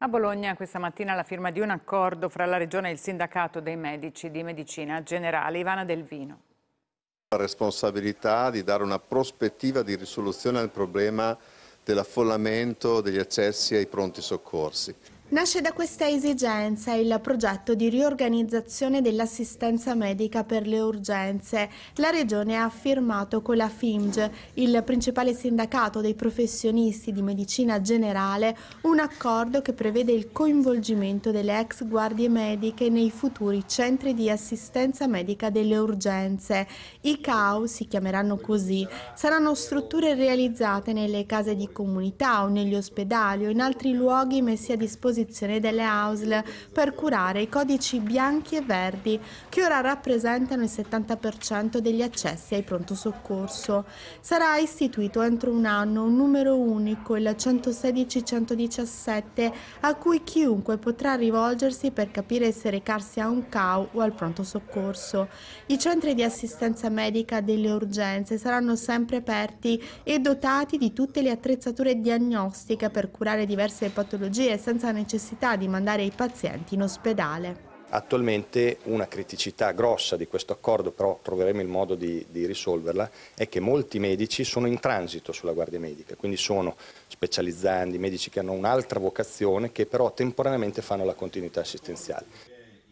A Bologna questa mattina la firma di un accordo fra la Regione e il Sindacato dei Medici di Medicina Generale Ivana Del Vino. La responsabilità di dare una prospettiva di risoluzione al problema dell'affollamento degli accessi ai pronti soccorsi. Nasce da questa esigenza il progetto di riorganizzazione dell'assistenza medica per le urgenze. La Regione ha firmato con la FIMG, il principale sindacato dei professionisti di medicina generale, un accordo che prevede il coinvolgimento delle ex guardie mediche nei futuri centri di assistenza medica delle urgenze. I CAU, si chiameranno così, saranno strutture realizzate nelle case di comunità o negli ospedali o in altri luoghi messi a disposizione disposizione delle AUSL per curare i codici bianchi e verdi che ora rappresentano il 70% degli accessi ai pronto soccorso. Sarà istituito entro un anno un numero unico, il 116-117, a cui chiunque potrà rivolgersi per capire se recarsi a un CAU o al pronto soccorso. I centri di assistenza medica delle urgenze saranno sempre aperti e dotati di tutte le attrezzature diagnostiche per curare diverse patologie senza necessità necessità di mandare i pazienti in ospedale. Attualmente una criticità grossa di questo accordo, però troveremo il modo di, di, risolverla, è che molti medici sono in transito sulla guardia medica, quindi sono specializzandi, medici che hanno un'altra vocazione che però temporaneamente fanno la continuità assistenziale.